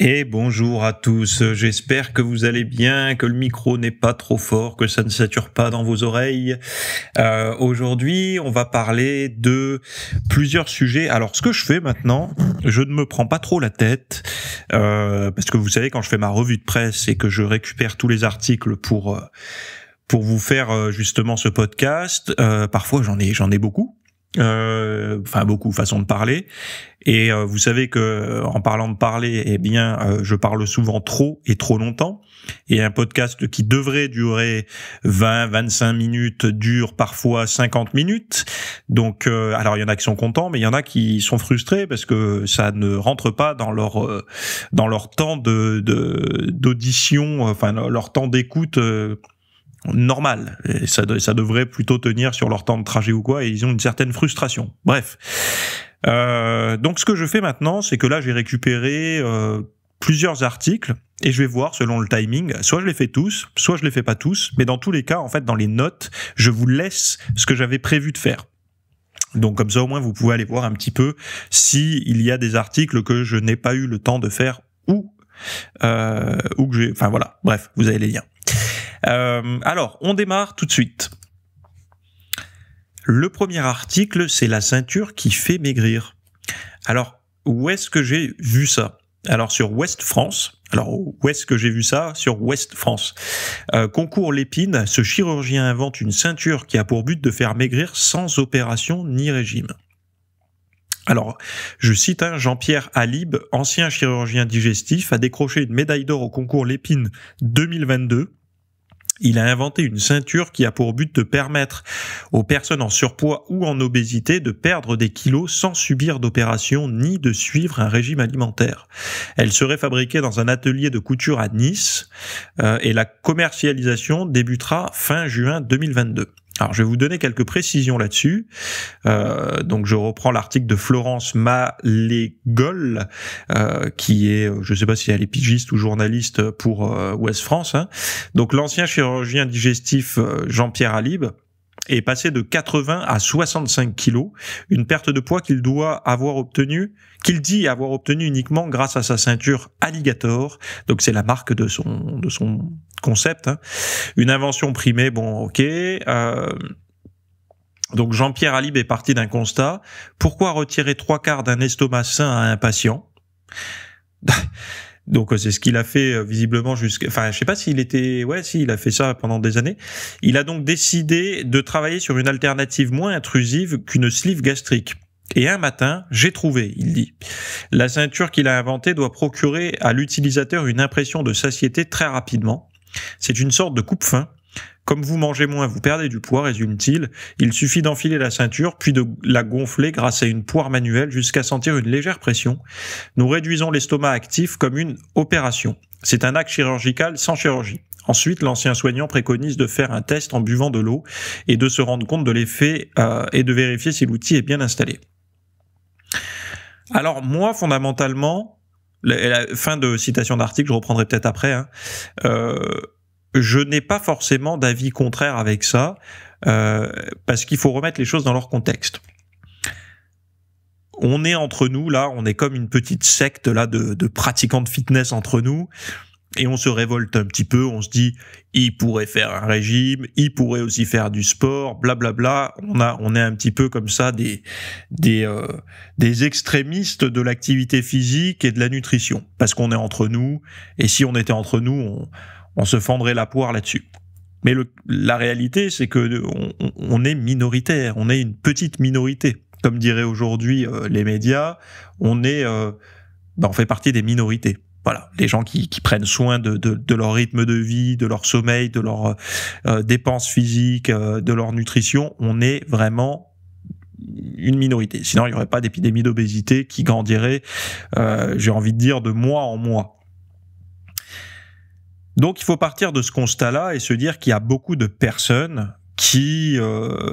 Et bonjour à tous, j'espère que vous allez bien, que le micro n'est pas trop fort, que ça ne sature pas dans vos oreilles. Euh, aujourd'hui, on va parler de plusieurs sujets. Alors ce que je fais maintenant, je ne me prends pas trop la tête, euh, parce que vous savez, quand je fais ma revue de presse et que je récupère tous les articles pour... Euh, pour vous faire justement ce podcast, parfois j'en ai j'en ai beaucoup, euh, enfin beaucoup façon de parler. Et euh, vous savez que euh, en parlant de parler, eh bien, je parle souvent trop et trop longtemps. Et un podcast qui devrait durer 20, 25 minutes dure parfois 50 minutes. Donc, alors il y en a qui sont contents, mais il y en a qui sont frustrés parce que ça ne rentre pas dans leur dans leur temps de d'audition, enfin leur temps d'écoute. Euh, normal. ça, devrait plutôt tenir sur leur temps de trajet ou quoi, et ils ont une certaine frustration. Bref. Euh, donc ce que je fais maintenant, c'est que là j'ai récupéré euh, plusieurs articles et je vais voir selon le timing, soit je les fais tous, soit je les fais pas tous, mais dans tous les cas, en fait, dans les notes, je vous laisse ce que j'avais prévu de faire. Donc comme ça au moins vous pouvez aller voir un petit peu si il y a des articles que je n'ai pas eu le temps de faire ou euh, ou que j'ai, enfin voilà, bref, vous avez les liens. Euh, alors, on démarre tout de suite. Le premier article, c'est la ceinture qui fait maigrir. Alors, où est-ce que j'ai vu ça Alors, sur West France. Alors, où est-ce que j'ai vu ça Sur West France. Euh, concours Lépine, ce chirurgien invente une ceinture qui a pour but de faire maigrir sans opération ni régime. Alors, je cite hein, Jean-Pierre Alib, ancien chirurgien digestif, a décroché une médaille d'or au concours Lépine 2022 il a inventé une ceinture qui a pour but de permettre aux personnes en surpoids ou en obésité de perdre des kilos sans subir d'opération ni de suivre un régime alimentaire. Elle serait fabriquée dans un atelier de couture à Nice euh, et la commercialisation débutera fin juin 2022. Alors, je vais vous donner quelques précisions là-dessus. Euh, donc, je reprends l'article de Florence Malégol, euh, qui est, euh, je ne sais pas si elle est pigiste ou journaliste pour Ouest France. Hein. Donc, l'ancien chirurgien digestif Jean-Pierre Alib, est passé de 80 à 65 kilos, une perte de poids qu'il doit avoir obtenue, qu'il dit avoir obtenue uniquement grâce à sa ceinture Alligator. Donc c'est la marque de son de son concept, hein. une invention primée. Bon, ok. Euh, donc Jean-Pierre Alib est parti d'un constat. Pourquoi retirer trois quarts d'un estomac sain à un patient donc euh, c'est ce qu'il a fait euh, visiblement jusqu'à. Enfin, je sais pas s'il était. Ouais, si il a fait ça pendant des années. Il a donc décidé de travailler sur une alternative moins intrusive qu'une sleeve gastrique. Et un matin, j'ai trouvé, il dit. La ceinture qu'il a inventée doit procurer à l'utilisateur une impression de satiété très rapidement. C'est une sorte de coupe-fin comme vous mangez moins, vous perdez du poids, résume-t-il. Il suffit d'enfiler la ceinture, puis de la gonfler grâce à une poire manuelle jusqu'à sentir une légère pression. Nous réduisons l'estomac actif comme une opération. C'est un acte chirurgical sans chirurgie. Ensuite, l'ancien soignant préconise de faire un test en buvant de l'eau et de se rendre compte de l'effet euh, et de vérifier si l'outil est bien installé. Alors moi, fondamentalement, fin de citation d'article, je reprendrai peut-être après, hein, euh, je n'ai pas forcément d'avis contraire avec ça, euh, parce qu'il faut remettre les choses dans leur contexte. On est entre nous, là, on est comme une petite secte là de, pratiquants de fitness entre nous, et on se révolte un petit peu, on se dit, il pourrait faire un régime, il pourrait aussi faire du sport, blablabla. On, a, on est un petit peu comme ça des, des, euh, des extrémistes de l'activité physique et de la nutrition, parce qu'on est entre nous, et si on était entre nous, on on se fendrait la poire là-dessus. Mais la réalité, c'est que on, est minoritaire, on est une petite minorité. Comme diraient aujourd'hui euh, les médias, on est, euh, ben, on fait partie des minorités. Voilà, les gens qui, prennent soin de, leur rythme de vie, de leur sommeil, de leurs euh, dépenses physiques, de leur nutrition, on est vraiment une minorité. Sinon, il n'y aurait pas d'épidémie d'obésité qui grandirait, j'ai envie de dire, de mois en mois. Donc il faut partir de ce constat-là et se dire qu'il y a beaucoup de personnes qui euh,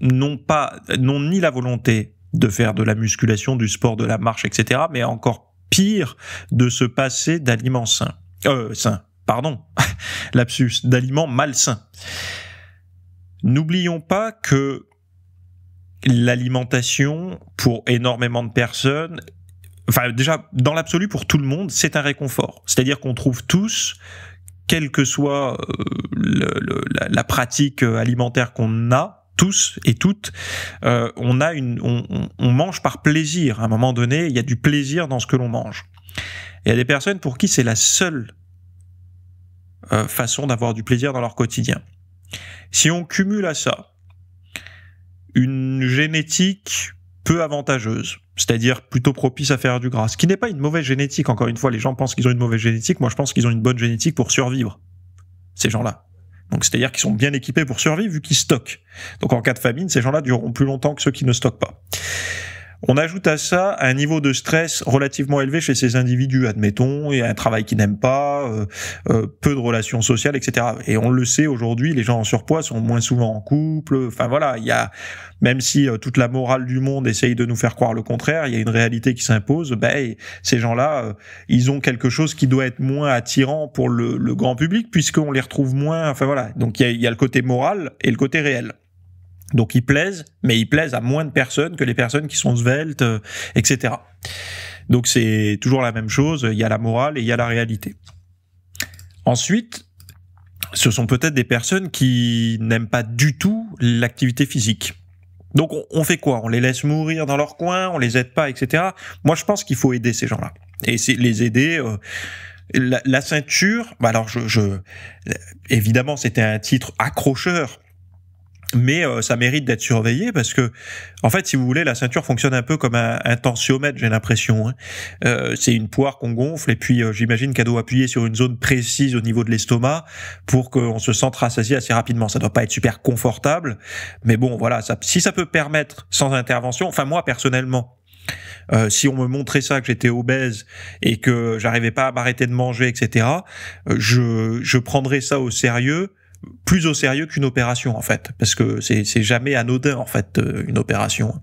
n'ont pas, n'ont ni la volonté de faire de la musculation, du sport, de la marche, etc., mais encore pire, de se passer d'aliments sains. Euh, sains, pardon, lapsus, d'aliments malsains. N'oublions pas que l'alimentation, pour énormément de personnes, enfin déjà dans l'absolu pour tout le monde, c'est un réconfort. C'est-à-dire qu'on trouve tous, quelle que soit euh, la, pratique euh, alimentaire qu'on a, tous et toutes, euh, on a une, on, mange par plaisir. À un moment donné, il y a du plaisir dans ce que l'on mange. il y a des personnes pour qui c'est la seule façon d'avoir du plaisir dans leur quotidien. Si on cumule à ça une génétique peu avantageuse, c'est-à-dire plutôt propice à faire du gras, ce qui n'est pas une mauvaise génétique. Encore une fois, les gens pensent qu'ils ont une mauvaise génétique. Moi, je pense qu'ils ont une bonne génétique pour survivre. Ces gens-là. Donc, c'est-à-dire qu'ils sont bien équipés pour survivre vu qu'ils stockent. Donc, en cas de famine, ces gens-là dureront plus longtemps que ceux qui ne stockent pas. On ajoute à ça un niveau de stress relativement élevé chez ces individus, admettons, et un travail qu'ils n'aiment pas, euh, euh, peu de relations sociales, etc. Et on le sait aujourd'hui, les gens en surpoids sont moins souvent en couple. Enfin voilà, il y a même si euh, toute la morale du monde essaye de nous faire croire le contraire, il y a une réalité qui s'impose. Ben ces gens-là, ils ont quelque chose qui doit être moins attirant pour le, grand public puisqu'on les retrouve moins. Enfin voilà, donc il y, a, il y a le côté moral et le côté réel. Donc ils plaisent, mais ils plaisent à moins de personnes que les personnes qui sont sveltes, euh, etc. Donc c'est toujours la même chose, il y a la morale et il y a la réalité. Ensuite, ce sont peut-être des personnes qui n'aiment pas du tout l'activité physique. Donc on, fait quoi On les laisse mourir dans leur coin, on les aide pas, etc. Moi je pense qu'il faut aider ces gens-là. Et c'est les aider. Euh, la, ceinture, bah alors je, évidemment c'était un titre accrocheur, mais euh, ça mérite d'être surveillé parce que, en fait, si vous voulez, la ceinture fonctionne un peu comme un, tensiomètre, j'ai l'impression. Hein. Euh, c'est une poire qu'on gonfle et puis euh, j'imagine qu'elle doit appuyer sur une zone précise au niveau de l'estomac pour qu'on se sente rassasié assez rapidement. Ça doit pas être super confortable, mais bon, voilà, si ça peut permettre sans intervention, enfin moi personnellement, si on me montrait ça, que j'étais obèse et que j'arrivais pas à m'arrêter de manger, etc., je, je prendrais ça au sérieux plus au sérieux qu'une opération en fait, parce que c'est jamais anodin en fait euh, une opération.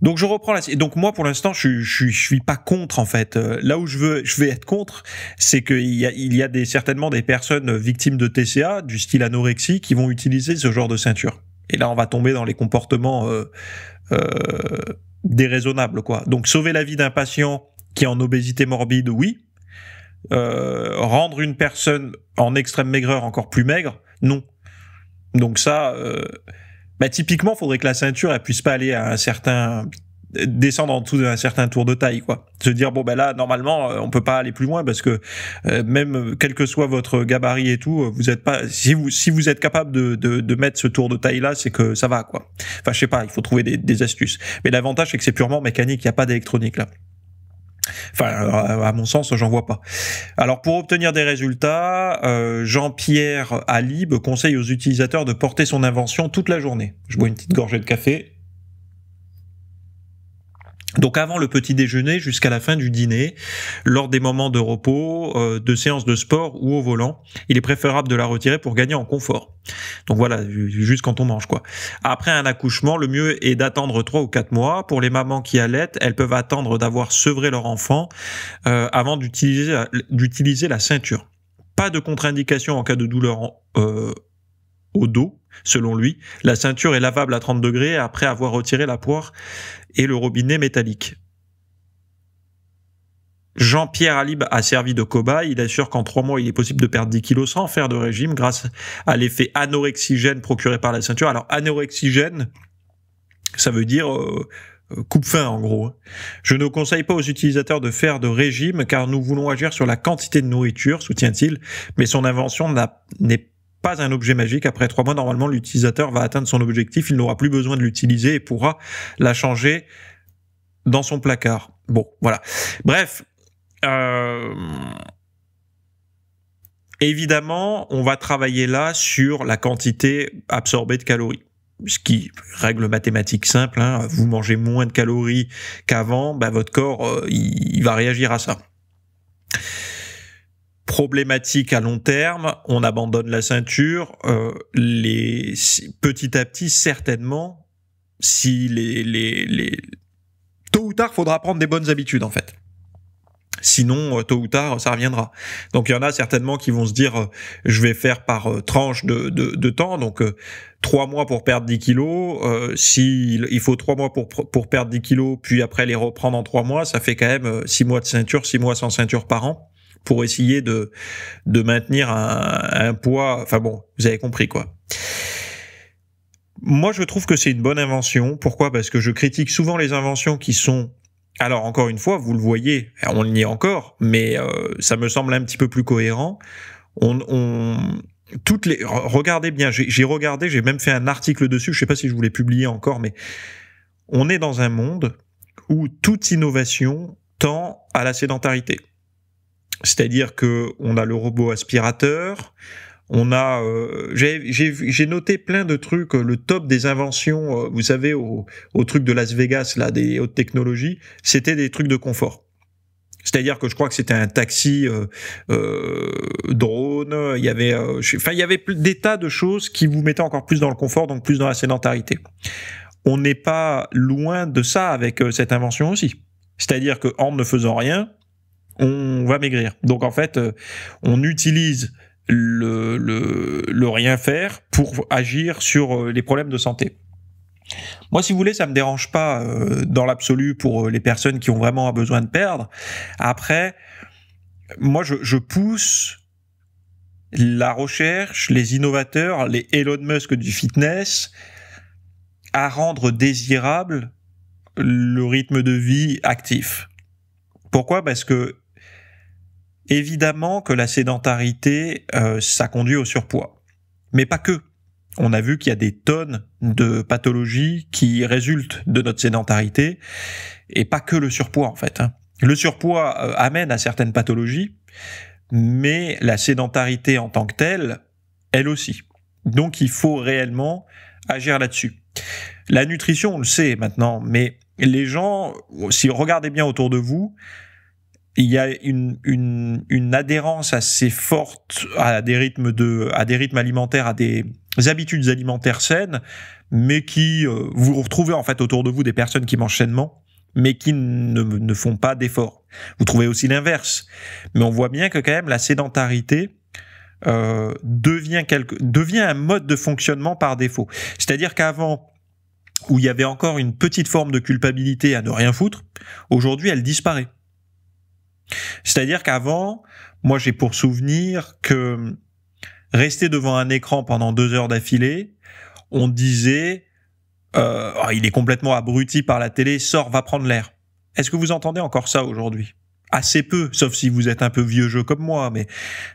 Donc je reprends la... Et donc moi pour l'instant je, je, je, suis pas contre en fait. Euh, là où je veux je vais être contre, c'est qu'il y a, il y a des, certainement des personnes victimes de TCA du style anorexie qui vont utiliser ce genre de ceinture. Et là on va tomber dans les comportements euh, euh, déraisonnables quoi. Donc sauver la vie d'un patient qui est en obésité morbide, oui, euh, rendre une personne en extrême maigreur encore plus maigre, non. Donc ça, euh, bah typiquement, faudrait que la ceinture elle puisse pas aller à un certain descendre en dessous d'un certain tour de taille quoi se dire bon ben là normalement euh, on peut pas aller plus loin parce que euh, même quel que soit votre gabarit et tout vous êtes pas si vous si vous êtes capable de, de, mettre ce tour de taille là c'est que ça va quoi enfin je sais pas il faut trouver des, des astuces mais l'avantage c'est que c'est purement mécanique il y a pas d'électronique là Enfin, à mon sens, j'en vois pas. Alors, pour obtenir des résultats, euh, Jean-Pierre Alib conseille aux utilisateurs de porter son invention toute la journée. Je bois une petite gorgée de café, donc avant le petit déjeuner jusqu'à la fin du dîner, lors des moments de repos, euh, de séances de sport ou au volant, il est préférable de la retirer pour gagner en confort. Donc voilà, juste quand on mange quoi. Après un accouchement, le mieux est d'attendre 3 ou 4 mois. Pour les mamans qui allaitent, elles peuvent attendre d'avoir sevré leur enfant euh, avant d'utiliser la ceinture. Pas de contre-indication en cas de douleur euh, au dos Selon lui, la ceinture est lavable à 30 degrés après avoir retiré la poire et le robinet métallique. Jean-Pierre Alib a servi de cobaye. Il assure qu'en trois mois, il est possible de perdre 10 kilos sans faire de régime grâce à l'effet anorexigène procuré par la ceinture. Alors, anorexigène, ça veut dire euh, coupe-faim en gros. Hein. Je ne conseille pas aux utilisateurs de faire de régime car nous voulons agir sur la quantité de nourriture, soutient-il, mais son invention n'est pas pas un objet magique. Après trois mois, normalement, l'utilisateur va atteindre son objectif, il n'aura plus besoin de l'utiliser et pourra la changer dans son placard. Bon, voilà. Bref. Euh, évidemment, on va travailler là sur la quantité absorbée de calories. Ce qui, règle mathématique simple, hein, vous mangez moins de calories qu'avant, bah, votre corps, euh, il va réagir à ça problématique à long terme, on abandonne la ceinture. Euh, les, petit à petit, certainement, si les, les, les, tôt ou tard, faudra prendre des bonnes habitudes en fait. Sinon, euh, tôt ou tard, ça reviendra. Donc, il y en a certainement qui vont se dire, euh, je vais faire par tranche de, de, temps. Donc, trois mois pour perdre 10 kilos. Euh, S'il il faut trois mois pour, pour perdre 10 kilos, puis après les reprendre en trois mois, ça fait quand même six mois de ceinture, six mois sans ceinture par an pour essayer de, de maintenir un, poids. Enfin bon, vous avez compris quoi. Moi, je trouve que c'est une bonne invention. Pourquoi Parce que je critique souvent les inventions qui sont alors encore une fois, vous le voyez, on y est encore, mais euh, ça me semble un petit peu plus cohérent. On, on toutes les, regardez bien, j'ai regardé, j'ai même fait un article dessus. Je ne sais pas si je voulais publier encore, mais on est dans un monde où toute innovation tend à la sédentarité. C'est-à-dire que on a le robot aspirateur, on a, euh, j'ai noté plein de trucs, euh, le top des inventions, euh, vous savez, au, truc de Las Vegas, là, des hautes technologies, c'était des trucs de confort. C'est-à-dire que je crois que c'était un taxi drone, il y avait, enfin, il y avait des tas de choses qui vous mettaient encore plus dans le confort, donc plus dans la sédentarité. On n'est pas loin de ça avec cette invention aussi. C'est-à-dire que en ne faisant rien, on va maigrir. Donc en fait, euh, on utilise le, rien faire pour agir sur euh, les problèmes de santé. Moi, si vous voulez, ça me dérange pas euh, dans l'absolu pour les personnes qui ont vraiment besoin de perdre. Après, moi, je, je pousse la recherche, les innovateurs, les Elon Musk du fitness, à rendre désirable le rythme de vie actif. Pourquoi Parce que Évidemment que la sédentarité, euh, ça conduit au surpoids. Mais pas que. On a vu qu'il y a des tonnes de pathologies qui résultent de notre sédentarité, et pas que le surpoids en fait. Hein. Le surpoids euh, amène à certaines pathologies, mais la sédentarité en tant que telle, elle aussi. Donc il faut réellement agir là-dessus. La nutrition, on le sait maintenant, mais les gens, si vous regardez bien autour de vous, il y a une, adhérence assez forte à des rythmes de à des rythmes alimentaires à des habitudes alimentaires saines mais qui euh, vous retrouvez en fait autour de vous des personnes qui mangent sainement mais qui ne, font pas d'efforts vous trouvez aussi l'inverse mais on voit bien que quand même la sédentarité euh, devient quelque devient un mode de fonctionnement par défaut c'est-à-dire qu'avant où il y avait encore une petite forme de culpabilité à ne rien foutre aujourd'hui elle disparaît c'est-à-dire qu'avant, moi j'ai pour souvenir que rester devant un écran pendant deux heures d'affilée, on disait euh, oh, il est complètement abruti par la télé, sort, va prendre l'air. Est-ce que vous entendez encore ça aujourd'hui Assez peu, sauf si vous êtes un peu vieux jeu comme moi, mais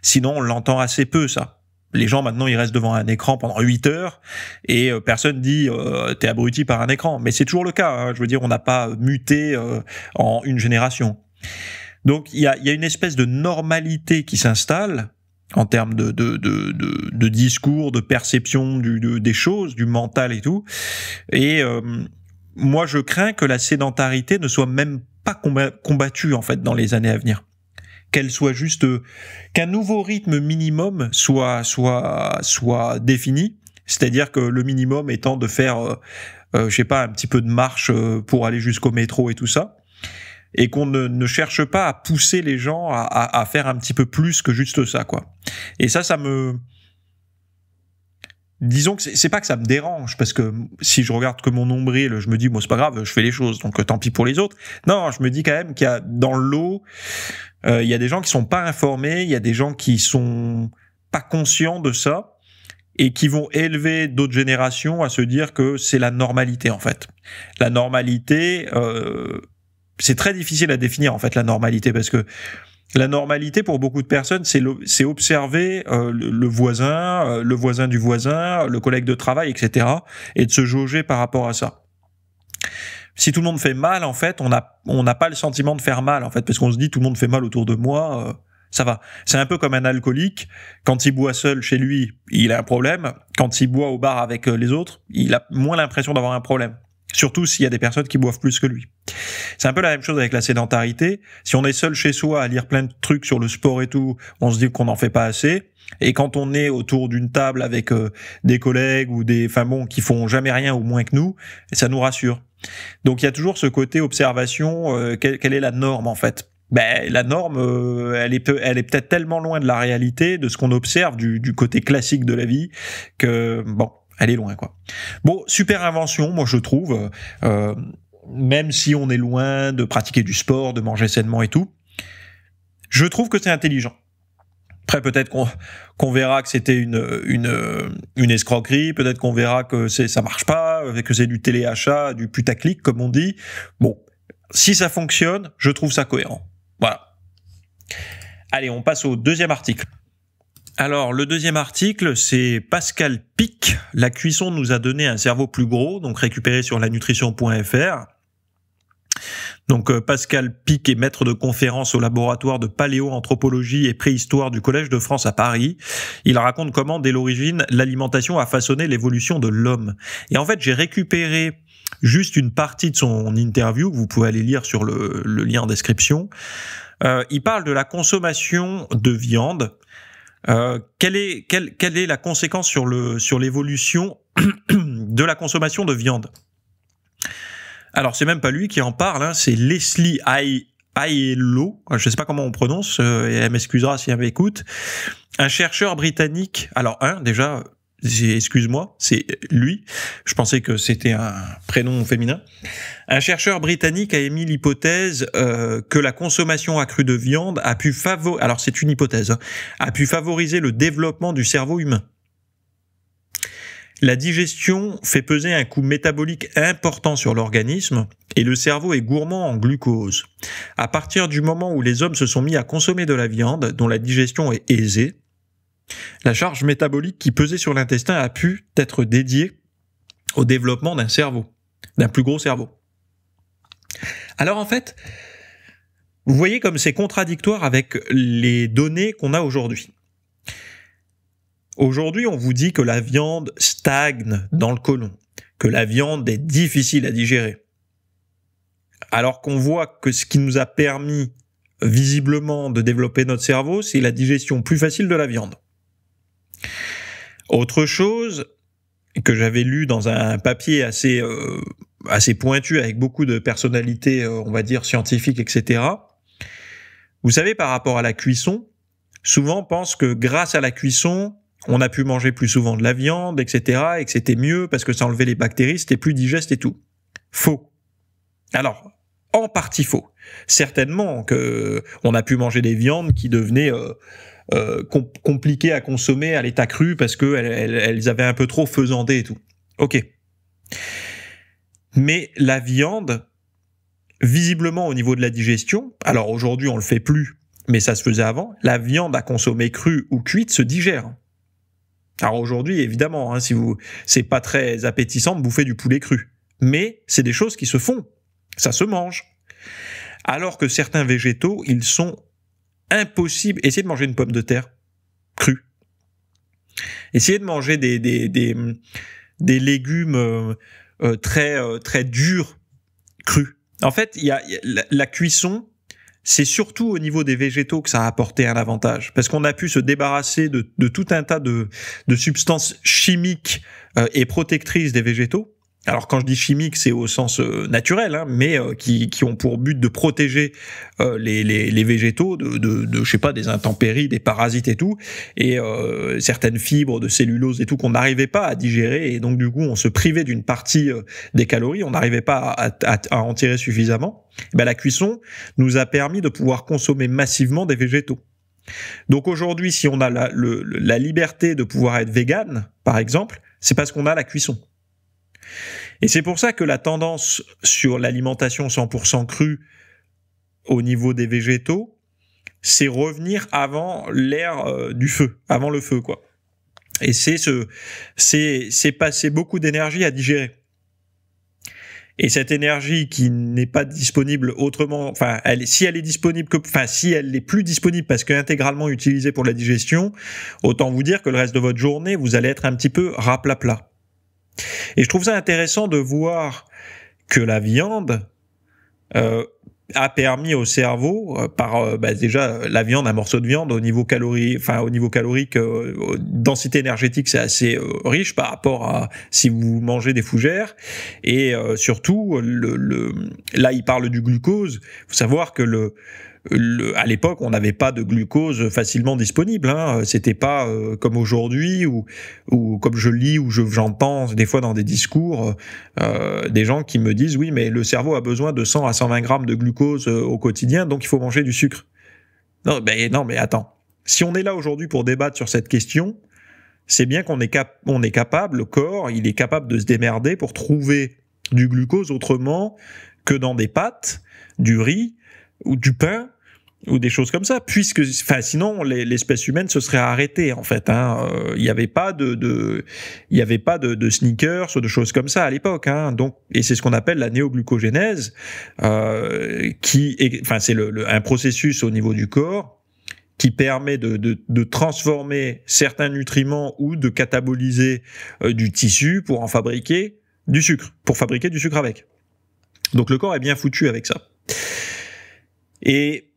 sinon on l'entend assez peu ça. Les gens maintenant ils restent devant un écran pendant huit heures et euh, personne dit euh, t'es abruti par un écran. Mais c'est toujours le cas. Hein. Je veux dire on n'a pas muté euh, en une génération. Donc il y a, une espèce de normalité qui s'installe en termes de, de, discours, de perception du, des choses, du mental et tout. Et euh, moi, je crains que la sédentarité ne soit même pas combattue en fait dans les années à venir qu'elle soit juste euh, qu'un nouveau rythme minimum soit soit soit défini c'est-à-dire que le minimum étant de faire euh, je sais pas un petit peu de marche pour aller jusqu'au métro et tout ça et qu'on ne, ne, cherche pas à pousser les gens à, à, à, faire un petit peu plus que juste ça, quoi. Et ça, ça me, disons que c'est pas que ça me dérange parce que si je regarde que mon nombril, je me dis bon c'est pas grave, je fais les choses donc tant pis pour les autres. Non, je me dis quand même qu'il y a dans l'eau, euh, il y a des gens qui sont pas informés, il y a des gens qui sont pas conscients de ça et qui vont élever d'autres générations à se dire que c'est la normalité en fait. La normalité. Euh, c'est très difficile à définir en fait la normalité parce que la normalité pour beaucoup de personnes, c'est observer euh, le, voisin, euh, le voisin du voisin, le collègue de travail, etc., et de se jauger par rapport à ça. Si tout le monde fait mal, en fait, on a on n'a pas le sentiment de faire mal, en fait, parce qu'on se dit tout le monde fait mal autour de moi, euh, ça va. C'est un peu comme un alcoolique, quand il boit seul chez lui, il a un problème, quand il boit au bar avec les autres, il a moins l'impression d'avoir un problème. Surtout s'il y a des personnes qui boivent plus que lui. C'est un peu la même chose avec la sédentarité. Si on est seul chez soi à lire plein de trucs sur le sport et tout, on se dit qu'on n'en fait pas assez. Et quand on est autour d'une table avec euh, des collègues ou des femmes qui font jamais rien ou moins que nous, ça nous rassure. Donc il y a toujours ce côté observation, euh, quelle, est la norme en fait ben, la norme, euh, elle est, elle est peut-être tellement loin de la réalité, de ce qu'on observe du, du côté classique de la vie, que bon, elle est loin, quoi. Bon, super invention, moi je trouve, euh, euh, même si on est loin de pratiquer du sport, de manger sainement et tout, je trouve que c'est intelligent. Après, peut-être qu'on verra que c'était une, une, une, escroquerie, peut-être qu'on verra que ça marche pas, euh, que c'est du téléachat, du putaclic, comme on dit. Bon, si ça fonctionne, je trouve ça cohérent. Voilà. Allez, on passe au deuxième article. Alors, le deuxième article, c'est Pascal Pic. La cuisson nous a donné un cerveau plus gros, donc récupéré sur la Donc, euh, Pascal Pic est maître de conférence au laboratoire de paléoanthropologie et préhistoire du Collège de France à Paris. Il raconte comment, dès l'origine, l'alimentation a façonné l'évolution de l'homme. Et en fait, j'ai récupéré juste une partie de son interview, vous pouvez aller lire sur le, lien en description. Euh, il parle de la consommation de viande euh, quelle, est, est la conséquence sur, le, sur l'évolution de la consommation de viande Alors, c'est même pas lui qui en parle, hein, c'est Leslie Ayello. je ne sais pas comment on prononce, euh, et elle m'excusera si elle m'écoute, un chercheur britannique, alors un, déjà, excuse-moi, c'est lui, je pensais que c'était un prénom féminin, un chercheur britannique a émis l'hypothèse euh, que la consommation accrue de viande a pu favoriser, alors c'est une hypothèse, hein, a pu favoriser le développement du cerveau humain. La digestion fait peser un coût métabolique important sur l'organisme et le cerveau est gourmand en glucose. À partir du moment où les hommes se sont mis à consommer de la viande, dont la digestion est aisée, la charge métabolique qui pesait sur l'intestin a pu être dédiée au développement d'un cerveau, d'un plus gros cerveau. Alors en fait, vous voyez comme c'est contradictoire avec les données qu'on a aujourd'hui. Aujourd'hui, on vous dit que la viande stagne dans le côlon, que la viande est difficile à digérer. Alors qu'on voit que ce qui nous a permis visiblement de développer notre cerveau, c'est la digestion plus facile de la viande. Autre chose que j'avais lu dans un papier assez, euh, assez pointu avec beaucoup de personnalités, euh, on va dire, scientifiques, etc. Vous savez, par rapport à la cuisson, souvent on pense que grâce à la cuisson, on a pu manger plus souvent de la viande, etc., et que c'était mieux parce que ça enlevait les bactéries, c'était plus digeste et tout. Faux. Alors, en partie faux. Certainement que euh, on a pu manger des viandes qui devenaient euh, à consommer à l'état cru parce que avaient un peu trop faisandé et tout. Ok. Mais la viande, visiblement au niveau de la digestion, alors aujourd'hui on le fait plus, mais ça se faisait avant, la viande à consommer crue ou cuite se digère. Alors aujourd'hui, évidemment, hein, si vous, c'est pas très appétissant de bouffer du poulet cru, mais c'est des choses qui se font, ça se mange. Alors que certains végétaux, ils sont impossible. Essayez de manger une pomme de terre crue. Essayez de manger des, des, des, des légumes euh, euh, très, euh, très durs, crus. En fait, il y a, la, cuisson, c'est surtout au niveau des végétaux que ça a apporté un avantage, parce qu'on a pu se débarrasser de, de tout un tas de, de substances chimiques et protectrices des végétaux, alors quand je dis chimiques, c'est au sens euh, naturel, hein, mais euh, qui, qui, ont pour but de protéger euh, les, les, végétaux de, de, de, je sais pas, des intempéries, des parasites et tout, et certaines fibres de cellulose et tout qu'on n'arrivait pas à digérer, et donc du coup on se privait d'une partie des calories, on n'arrivait pas à, en tirer suffisamment. Eh ben, la cuisson nous a permis de pouvoir consommer massivement des végétaux. Donc aujourd'hui, si on a la, la liberté de pouvoir être végane, par exemple, c'est parce qu'on a la cuisson. Et c'est pour ça que la tendance sur l'alimentation 100% crue au niveau des végétaux, c'est revenir avant l'ère euh, du feu, avant le feu, quoi. Et c'est c'est, passer beaucoup d'énergie à digérer. Et cette énergie qui n'est pas disponible autrement, enfin, si elle est disponible que, enfin, si elle n'est plus disponible parce qu'intégralement utilisée pour la digestion, autant vous dire que le reste de votre journée, vous allez être un petit peu raplapla. Et je trouve ça intéressant de voir que la viande euh, a permis au cerveau, euh, par euh, bah, déjà la viande, un morceau de viande au niveau calorie, enfin au niveau calorique, densité énergétique, c'est assez riche par rapport à si vous mangez des fougères. Et surtout, là, il parle du glucose. Faut savoir que le à l'époque, on n'avait pas de glucose facilement disponible. Hein. C'était pas euh, comme aujourd'hui ou comme je lis ou j'entends des fois dans des discours euh, des gens qui me disent oui, mais le cerveau a besoin de 100 à 120 grammes de glucose euh, au quotidien, donc il faut manger du sucre. Non, ben non, mais attends. Si on est là aujourd'hui pour débattre sur cette question, c'est bien qu'on est, est capable, le corps, il est capable de se démerder pour trouver du glucose autrement que dans des pâtes, du riz, ou du pain ou des choses comme ça, puisque enfin, sinon l'espèce humaine se serait arrêtée en fait. Il hein. n'y euh, avait pas de, de y avait pas de, sneakers ou de choses comme ça à l'époque. Hein. Donc et c'est ce qu'on appelle la néoglucogénèse, euh, qui enfin c'est un processus au niveau du corps qui permet de, transformer certains nutriments ou de cataboliser euh, du tissu pour en fabriquer du sucre, pour fabriquer du sucre avec. Donc le corps est bien foutu avec ça. Et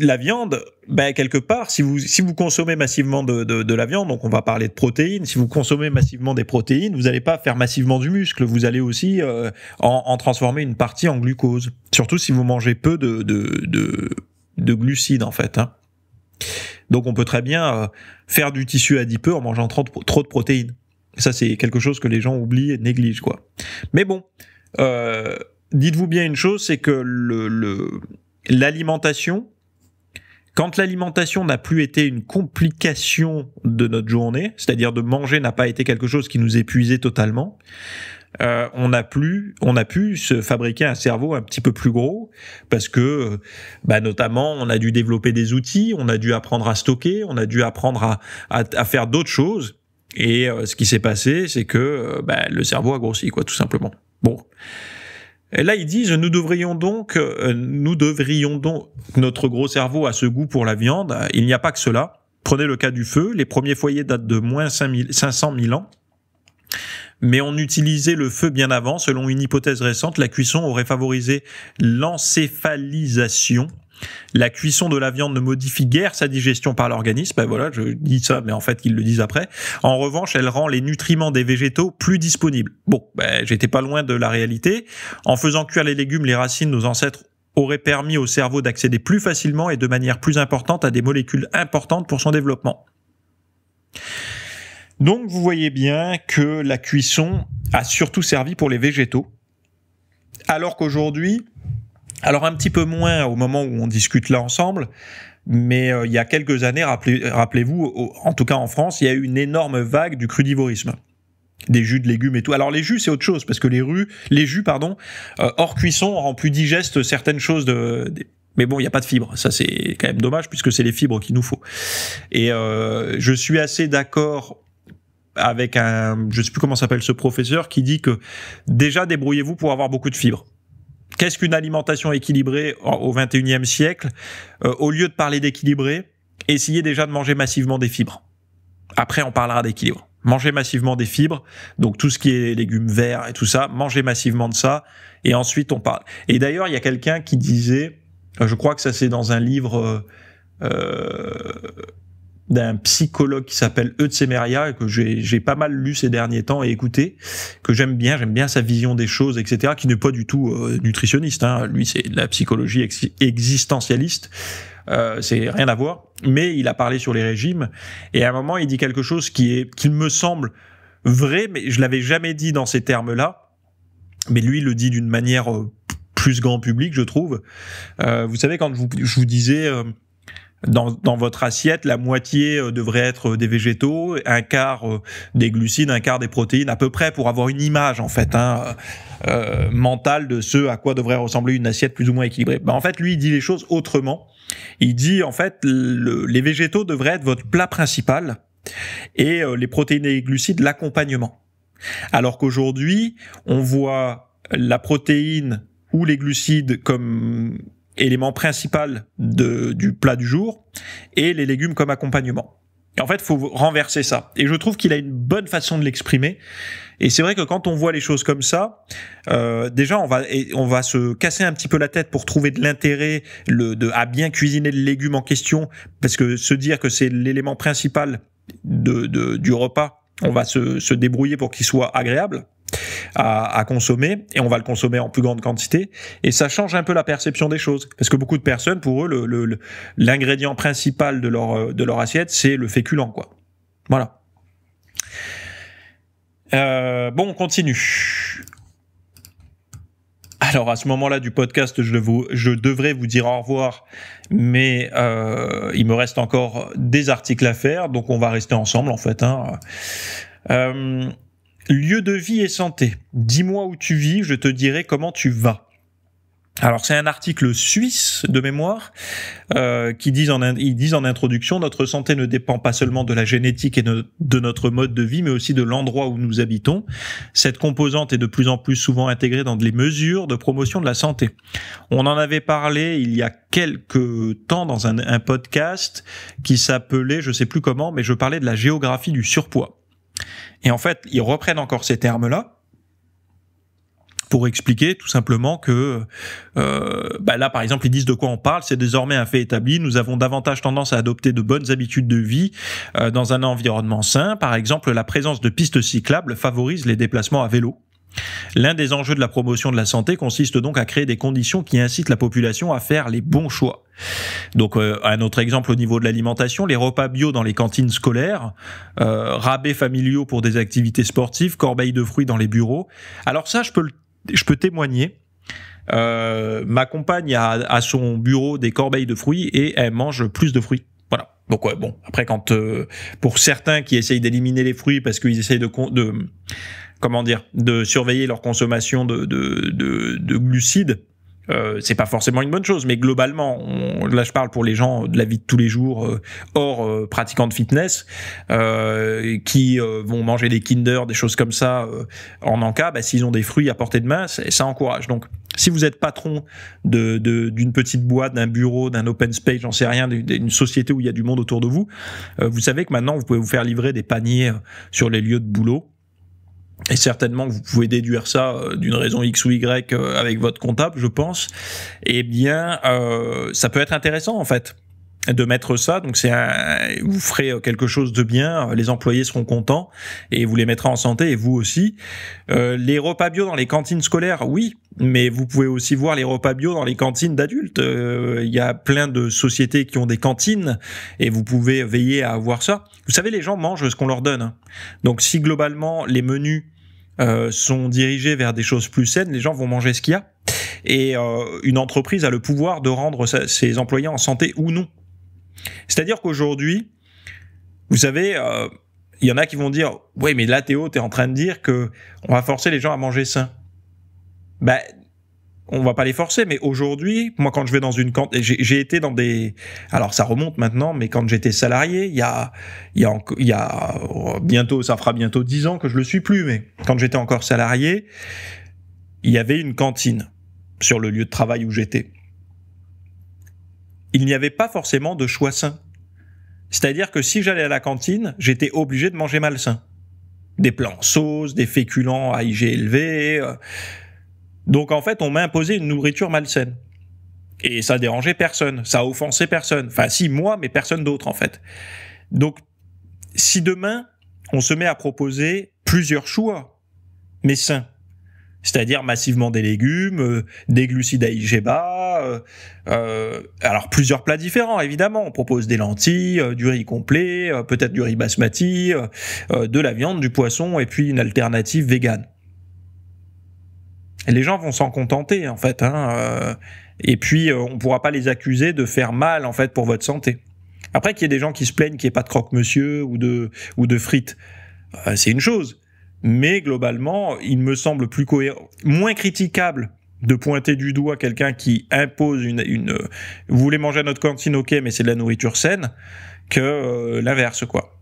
la viande, ben quelque part, si vous, si vous consommez massivement de, de, la viande, donc on va parler de protéines, si vous consommez massivement des protéines, vous n'allez pas faire massivement du muscle, vous allez aussi euh, en, transformer une partie en glucose. Surtout si vous mangez peu de, de, de glucides, en fait. Hein. Donc on peut très bien euh, faire du tissu adipeux en mangeant trop, trop de protéines. Ça, c'est quelque chose que les gens oublient et négligent, quoi. Mais bon, euh, dites-vous bien une chose, c'est que l'alimentation, le, l'alimentation quand l'alimentation n'a plus été une complication de notre journée, c'est-à-dire de manger n'a pas été quelque chose qui nous épuisait totalement, euh, on a plus, on a pu se fabriquer un cerveau un petit peu plus gros parce que, euh, bah, notamment, on a dû développer des outils, on a dû apprendre à stocker, on a dû apprendre à, à, faire d'autres choses. Et euh, ce qui s'est passé, c'est que euh, bah, le cerveau a grossi, quoi, tout simplement. Bon. Et là, ils disent nous devrions donc, euh, nous devrions donc, notre gros cerveau a ce goût pour la viande. Il n'y a pas que cela. Prenez le cas du feu. Les premiers foyers datent de moins 500 000 ans. Mais on utilisait le feu bien avant. Selon une hypothèse récente, la cuisson aurait favorisé l'encéphalisation la cuisson de la viande ne modifie guère sa digestion par l'organisme. Ben voilà, je dis ça, mais en fait, ils le disent après. En revanche, elle rend les nutriments des végétaux plus disponibles. Bon, ben, j'étais pas loin de la réalité. En faisant cuire les légumes, les racines, nos ancêtres auraient permis au cerveau d'accéder plus facilement et de manière plus importante à des molécules importantes pour son développement. Donc vous voyez bien que la cuisson a surtout servi pour les végétaux, alors qu'aujourd'hui, alors un petit peu moins au moment où on discute là ensemble, mais euh, il y a quelques années, rappelez, vous en tout cas en France, il y a eu une énorme vague du crudivorisme des jus de légumes et tout. Alors les jus, c'est autre chose, parce que les, rues, les jus pardon, euh, hors cuisson rendent plus digeste certaines choses. De, mais bon, il n'y a pas de fibres. Ça, c'est quand même dommage, puisque c'est les fibres qu'il nous faut. Et euh, je suis assez d'accord avec un... Je sais plus comment s'appelle ce professeur, qui dit que déjà, débrouillez-vous pour avoir beaucoup de fibres. Qu'est-ce qu'une alimentation équilibrée au 21 siècle euh, Au lieu de parler d'équilibré, essayez déjà de manger massivement des fibres. Après, on parlera d'équilibre. Mangez massivement des fibres, donc tout ce qui est légumes verts et tout ça, mangez massivement de ça, et ensuite on parle. Et d'ailleurs, il y a quelqu'un qui disait, euh, je crois que ça c'est dans un livre... Euh, d'un psychologue qui s'appelle Eutsemeria que j'ai pas mal lu ces derniers temps et écouté que j'aime bien j'aime bien sa vision des choses etc qui n'est pas du tout euh, nutritionniste hein. lui c'est la psychologie existentialiste euh, c'est rien à voir mais il a parlé sur les régimes et à un moment il dit quelque chose qui est qui me semble vrai mais je l'avais jamais dit dans ces termes là mais lui le dit d'une manière euh, plus grand public je trouve vous savez quand je vous, je vous disais dans, dans, votre assiette, la moitié euh, devrait être euh, des végétaux, un quart euh, des glucides, un quart des protéines, à peu près, pour avoir une image en fait hein, mentale de ce à quoi devrait ressembler une assiette plus ou moins équilibrée. Ben, en fait, lui, il dit les choses autrement. Il dit en fait, le, les végétaux devraient être votre plat principal et les protéines et les glucides l'accompagnement. Alors qu'aujourd'hui, on voit la protéine ou les glucides comme élément principal du plat du jour, et les légumes comme accompagnement. Et en fait, faut renverser ça. Et je trouve qu'il a une bonne façon de l'exprimer. Et c'est vrai que quand on voit les choses comme ça, euh, déjà on va on va se casser un petit peu la tête pour trouver de l'intérêt de, à bien cuisiner le légume en question, parce que se dire que c'est l'élément principal de, du repas, on va se, se débrouiller pour qu'il soit agréable à, à, consommer et on va le consommer en plus grande quantité. Et ça change un peu la perception des choses. Parce que beaucoup de personnes, pour eux, l'ingrédient le, l'ingrédient principal de leur, euh, de leur assiette, c'est le féculent, quoi. Voilà. Euh, bon, on continue. Alors à ce moment-là du podcast, je, je, devrais vous dire au revoir, mais euh, il me reste encore des articles à faire, donc on va rester ensemble en fait. Hein. Euh, Lieu de vie et santé. Dis-moi où tu vis, je te dirai comment tu vas. Alors c'est un article suisse de mémoire euh, qui disent en, ils disent en introduction notre santé ne dépend pas seulement de la génétique et de notre mode de vie mais aussi de l'endroit où nous habitons. Cette composante est de plus en plus souvent intégrée dans les mesures de promotion de la santé. On en avait parlé il y a quelques temps dans un, un podcast qui s'appelait je sais plus comment mais je parlais de la géographie du surpoids. Et en fait, ils reprennent encore ces termes-là pour expliquer tout simplement que euh, bah là par exemple ils disent de quoi on parle c'est désormais un fait établi nous avons davantage tendance à adopter de bonnes habitudes de vie euh, dans un environnement sain par exemple la présence de pistes cyclables favorise les déplacements à vélo L'un des enjeux de la promotion de la santé consiste donc à créer des conditions qui incitent la population à faire les bons choix. Donc euh, un autre exemple au niveau de l'alimentation, les repas bio dans les cantines scolaires, euh, rabais familiaux pour des activités sportives, corbeilles de fruits dans les bureaux. Alors ça, je peux, je peux témoigner. Euh, ma compagne a à son bureau des corbeilles de fruits et elle mange plus de fruits. Voilà. Donc bon, après quand euh, pour certains qui essayent d'éliminer les fruits parce qu'ils essayent de, de comment dire, de surveiller leur consommation de, de, de, glucides, euh, c'est pas forcément une bonne chose, mais globalement, là je parle pour les gens de la vie de tous les jours, euh, hors euh, pratiquants de fitness, euh, qui vont manger des Kinder, des choses comme ça en encas, bah, s'ils ont des fruits à portée de main, ça encourage. Donc, si vous êtes patron d'une de, d'une petite boîte, d'un bureau, d'un open space, j'en sais rien, d'une société où il y a du monde autour de vous, vous savez que maintenant vous pouvez vous faire livrer des paniers sur les lieux de boulot et certainement vous pouvez déduire ça euh, d'une raison X ou Y euh, avec votre comptable, je pense. Eh bien, euh, ça peut être intéressant en fait de mettre ça. Donc c'est vous ferez euh, quelque chose de bien, les employés seront contents et vous les mettrez en santé et vous aussi. Euh, les repas bio dans les cantines scolaires, oui, mais vous pouvez aussi voir les repas bio dans les cantines d'adultes. Il y a plein de sociétés qui ont des cantines et vous pouvez veiller à avoir ça. Vous savez, les gens mangent ce qu'on leur donne. Hein. Donc si globalement les menus euh, sont dirigés vers des choses plus saines, les gens vont manger ce qu'il y a. Et euh, une entreprise a le pouvoir de rendre ses employés en santé ou non. C'est-à-dire qu'aujourd'hui, vous savez, euh, il y en a qui vont dire, oui, mais là, Théo, t'es en train de dire que on va forcer les gens à manger sain. Ben on va pas les forcer, mais aujourd'hui, moi, quand je vais dans une cantine, j'ai été dans des, alors ça remonte maintenant, mais quand j'étais salarié, il y a, il y a, oh, bientôt, ça fera bientôt dix ans que je le suis plus, mais quand j'étais encore salarié, il y avait une cantine sur le lieu de travail où j'étais. Il n'y avait pas forcément de choix sain. C'est-à-dire que si j'allais à la cantine, j'étais obligé de manger malsain. Des plans sauce, des féculents à IG élevé. Donc en fait, on m'a imposé une nourriture malsaine. Et ça dérangeait personne, ça offensait personne. Enfin si, moi, mais personne d'autre en fait. Donc si demain, on se met à proposer plusieurs choix, mais sains, c'est-à-dire massivement des légumes, euh, des glucides à IG euh, euh, alors plusieurs plats différents évidemment, on propose des lentilles, du riz complet, peut-être du riz basmati, de la viande, du poisson et puis une alternative végane les gens vont s'en contenter en fait. Hein, euh, et puis euh, on ne pourra pas les accuser de faire mal en fait pour votre santé. Après qu'il y ait des gens qui se plaignent qu'il n'y ait pas de croque-monsieur ou de, ou de frites, euh, c'est une chose. Mais globalement, il me semble plus cohérent, moins critiquable de pointer du doigt quelqu'un qui impose une, une vous voulez manger à notre cantine, ok, mais c'est de la nourriture saine, que l'inverse quoi.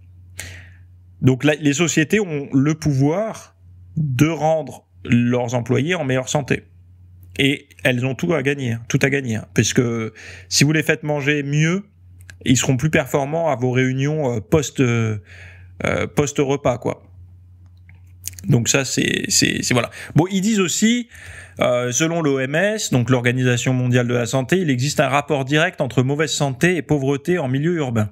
Donc les sociétés ont le pouvoir de rendre leurs employés en meilleure santé. Et elles ont tout à gagner, tout à gagner. Puisque si vous les faites manger mieux, ils seront plus performants à vos réunions euh, post, euh, euh, post repas, quoi. Donc ça, c'est voilà. Bon, ils disent aussi, selon l'OMS, donc l'Organisation mondiale de la santé, il existe un rapport direct entre mauvaise santé et pauvreté en milieu urbain.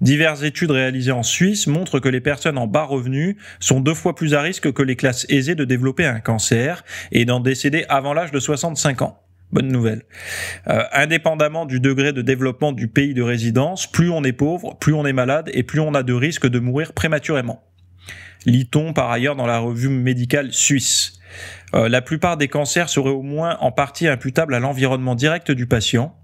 Diverses études réalisées en Suisse montrent que les personnes en bas revenus sont deux fois plus à risque que les classes aisées de développer un cancer et d'en décéder avant l'âge de 65 ans. Bonne nouvelle. Euh, indépendamment du degré de développement du pays de résidence, plus on est pauvre, plus on est malade et plus on a de risques de mourir prématurément. Lit-on par ailleurs dans la revue médicale suisse. Euh, la plupart des cancers seraient au moins en partie imputables à l'environnement direct du patient,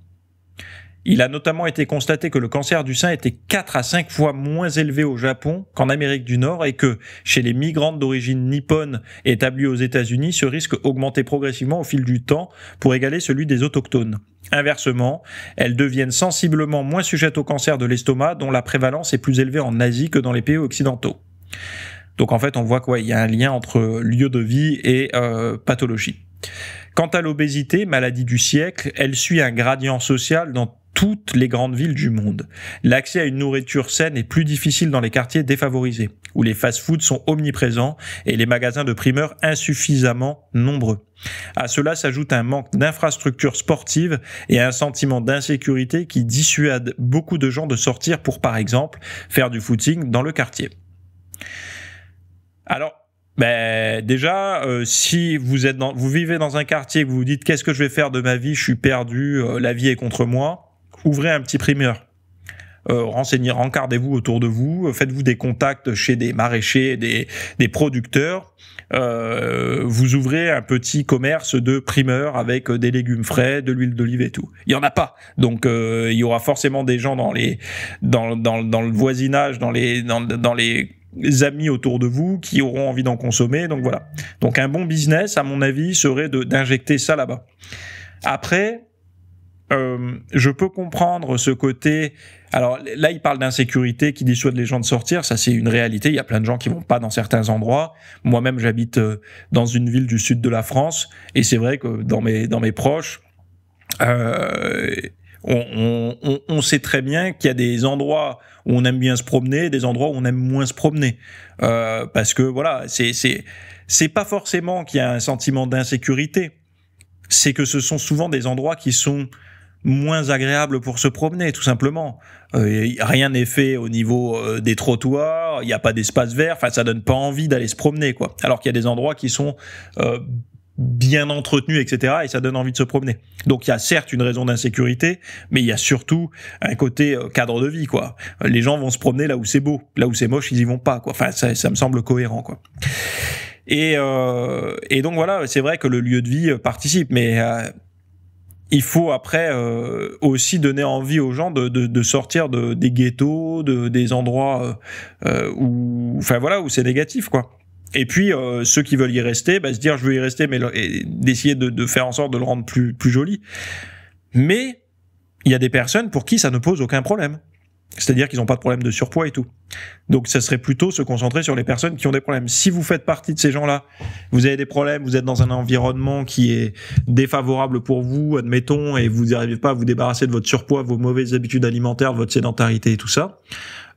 il a notamment été constaté que le cancer du sein était 4 à 5 fois moins élevé au Japon qu'en Amérique du Nord et que chez les migrantes d'origine nippone établies aux États-Unis, ce risque augmentait progressivement au fil du temps pour égaler celui des autochtones. Inversement, elles deviennent sensiblement moins sujettes au cancer de l'estomac dont la prévalence est plus élevée en Asie que dans les pays occidentaux. Donc en fait, on voit qu'il y a un lien entre lieu de vie et euh, pathologie. Quant à l'obésité, maladie du siècle, elle suit un gradient social dans toutes les grandes villes du monde. L'accès à une nourriture saine est plus difficile dans les quartiers défavorisés, où les fast-foods sont omniprésents et les magasins de primeurs insuffisamment nombreux. À cela s'ajoute un manque d'infrastructures sportives et un sentiment d'insécurité qui dissuade beaucoup de gens de sortir pour, par exemple, faire du footing dans le quartier. Alors, ben déjà, euh, si vous êtes dans, vous vivez dans un quartier, vous vous dites qu'est-ce que je vais faire de ma vie, je suis perdu, euh, la vie est contre moi ouvrez un petit primeur. Euh, renseignez, rencardez-vous autour de vous, faites-vous des contacts chez des maraîchers, des, des producteurs. Euh, vous ouvrez un petit commerce de primeurs avec des légumes frais, de l'huile d'olive et tout. Il y en a pas, donc euh, il y aura forcément des gens dans les dans, dans, dans le voisinage, dans les dans, dans les amis autour de vous qui auront envie d'en consommer. Donc voilà. Donc un bon business, à mon avis, serait d'injecter ça là-bas. Après, euh, je peux comprendre ce côté. Alors là, il parle d'insécurité qui dissuade les gens de sortir. Ça, c'est une réalité. Il y a plein de gens qui vont pas dans certains endroits. Moi-même, j'habite euh, dans une ville du sud de la France, et c'est vrai que dans mes dans mes proches. Euh, on, sait très bien qu'il y a des endroits où on aime bien se promener, des endroits où on aime moins se promener, parce que voilà, c'est c'est c'est pas forcément qu'il y a un sentiment d'insécurité, c'est que ce sont souvent des endroits qui sont moins agréable pour se promener, tout simplement. Euh, rien n'est fait au niveau euh, des trottoirs, il n'y a pas d'espace vert, enfin ça donne pas envie d'aller se promener, quoi. Alors qu'il y a des endroits qui sont euh, bien entretenus, etc. Et ça donne envie de se promener. Donc il y a certes une raison d'insécurité, mais il y a surtout un côté cadre de vie, quoi. Les gens vont se promener là où c'est beau, là où c'est moche, ils y vont pas, quoi. Enfin ça, me semble cohérent, quoi. Et, et, donc voilà, c'est vrai que le lieu de vie participe, mais il faut après euh, aussi donner envie aux gens de, de, sortir de, des ghettos, de, des endroits euh, euh où, enfin voilà, où c'est négatif, quoi. Et puis euh, ceux qui veulent y rester, bah, se dire je veux y rester, mais d'essayer de, de, faire en sorte de le rendre plus, plus joli. Mais il y a des personnes pour qui ça ne pose aucun problème. C'est-à-dire qu'ils n'ont pas de problème de surpoids et tout. Donc, ça serait plutôt se concentrer sur les personnes qui ont des problèmes. Si vous faites partie de ces gens-là, vous avez des problèmes, vous êtes dans un environnement qui est défavorable pour vous, admettons, et vous n'arrivez pas à vous débarrasser de votre surpoids, vos mauvaises habitudes alimentaires, votre sédentarité et tout ça.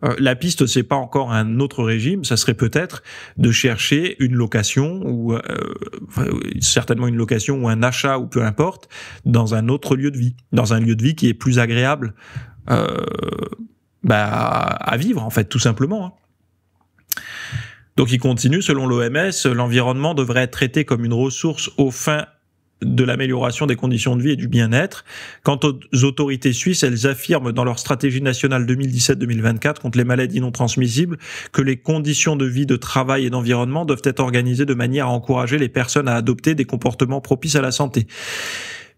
Euh, la piste, c'est pas encore un autre régime. Ça serait peut-être de chercher une location ou euh, certainement une location ou un achat ou peu importe dans un autre lieu de vie, dans un lieu de vie qui est plus agréable. Euh, bah, à vivre, en fait, tout simplement. Hein. Donc il continue, selon l'OMS, l'environnement devrait être traité comme une ressource aux fins de l'amélioration des conditions de vie et du bien-être. Quant aux autorités suisses, elles affirment dans leur stratégie nationale 2017-2024 contre les maladies non transmissibles que les conditions de vie, de travail et d'environnement doivent être organisées de manière à encourager les personnes à adopter des comportements propices à la santé.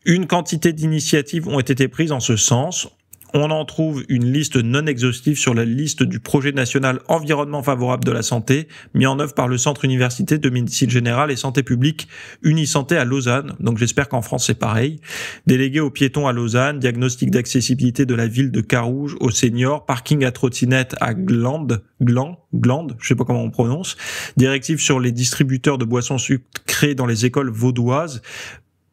Une quantité d'initiatives ont été prises en ce sens on en trouve une liste non exhaustive sur la liste du projet national environnement favorable de la santé mis en œuvre par le Centre Université de Médecine Générale et Santé Publique Unisanté à Lausanne. Donc j'espère qu'en France c'est pareil. Délégué aux piétons à Lausanne, diagnostic d'accessibilité de la ville de Carouge aux seniors, parking à trottinette à Gland, Gland, Gland, je sais pas comment on prononce, directive sur les distributeurs de boissons sucrées dans les écoles vaudoises,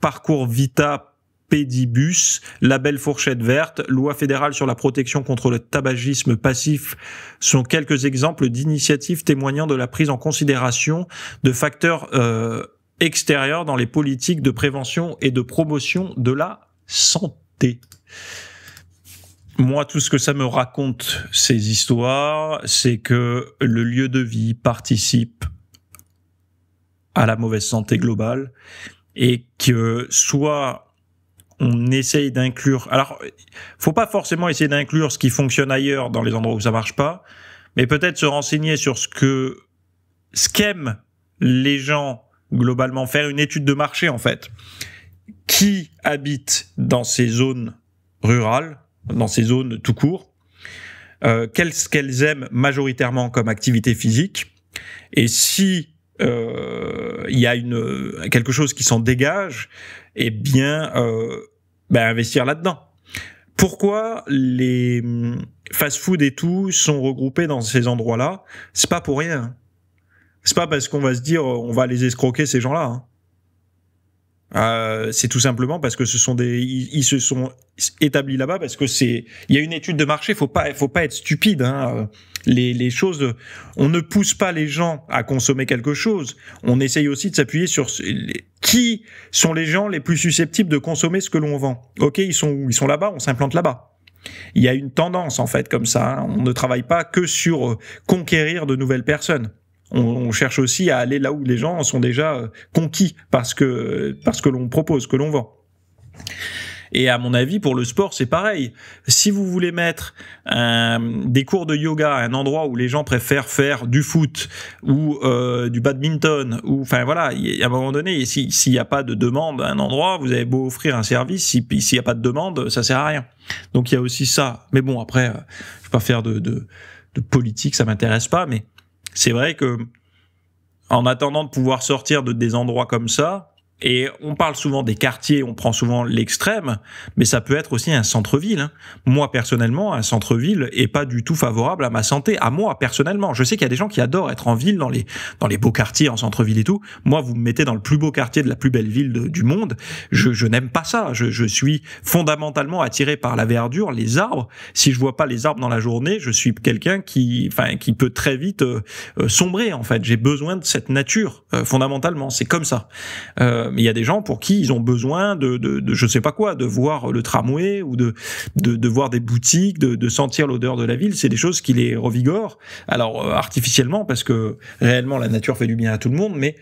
parcours Vita pédibus, label fourchette verte, loi fédérale sur la protection contre le tabagisme passif sont quelques exemples d'initiatives témoignant de la prise en considération de facteurs euh, extérieurs dans les politiques de prévention et de promotion de la santé. Moi, tout ce que ça me raconte, ces histoires, c'est que le lieu de vie participe à la mauvaise santé globale et que soit on essaye d'inclure. Alors, faut pas forcément essayer d'inclure ce qui fonctionne ailleurs dans les endroits où ça marche pas, mais peut-être se renseigner sur ce que ce qu'aiment les gens globalement, faire une étude de marché en fait. Qui habite dans ces zones rurales, dans ces zones tout court euh, Qu'est-ce Qu'elles aiment majoritairement comme activité physique Et si euh, il y a une, quelque chose qui s'en dégage, et bien, euh, ben, investir là-dedans. Pourquoi les hum, fast-food et tout sont regroupés dans ces endroits-là C'est pas pour rien. C'est pas parce qu'on va se dire euh, on va les escroquer ces gens-là. Hein. Euh, c'est tout simplement parce que ce sont des ils, se sont établis là-bas parce que c'est il y a une étude de marché faut pas faut pas être stupide hein. les, les choses on ne pousse pas les gens à consommer quelque chose on essaye aussi de s'appuyer sur qui sont les gens les plus susceptibles de consommer ce que l'on vend ok ils sont ils sont là-bas on s'implante là-bas il y a une tendance en fait comme ça hein. on ne travaille pas que sur euh, conquérir de nouvelles personnes on, cherche aussi à aller là où les gens sont déjà euh, conquis parce que, parce que l'on propose, que l'on vend. Et à mon avis, pour le sport, c'est pareil. Si vous voulez mettre euh, des cours de yoga à un endroit où les gens préfèrent faire du foot ou euh, du badminton, ou enfin voilà, à un moment donné, s'il n'y a pas de demande à un endroit, vous avez beau offrir un service, s'il n'y a pas de demande, ça sert à rien. Donc il y a aussi ça. Mais bon, après, je ne vais pas faire de, de politique, ça m'intéresse pas, mais c'est vrai que en attendant de pouvoir sortir de des endroits comme ça, et on parle souvent des quartiers, on prend souvent l'extrême, mais ça peut être aussi un centre-ville. Hein. Moi, personnellement, un centre-ville est pas du tout favorable à ma santé, à moi, personnellement. Je sais qu'il y a des gens qui adorent être en ville, dans les, dans les beaux quartiers, en centre-ville et tout. Moi, vous me mettez dans le plus beau quartier de la plus belle ville du monde. Je, je n'aime pas ça. Je, je, suis fondamentalement attiré par la verdure, les arbres. Si je vois pas les arbres dans la journée, je suis quelqu'un qui, enfin, qui peut très vite euh, euh, sombrer, en fait. J'ai besoin de cette nature, euh, fondamentalement. C'est comme ça. Euh, mais il y a des gens pour qui ils ont besoin de, de, de, je sais pas quoi, de voir le tramway ou de, de, voir des boutiques, de, sentir l'odeur de la ville. C'est des choses qui les revigorent. Alors, euh, artificiellement, parce que réellement, la nature fait du bien à tout le monde, mais